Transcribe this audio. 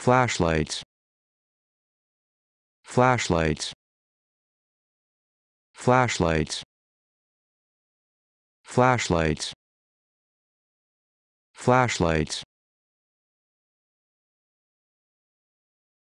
flashlights flashlights flashlights flashlights flashlights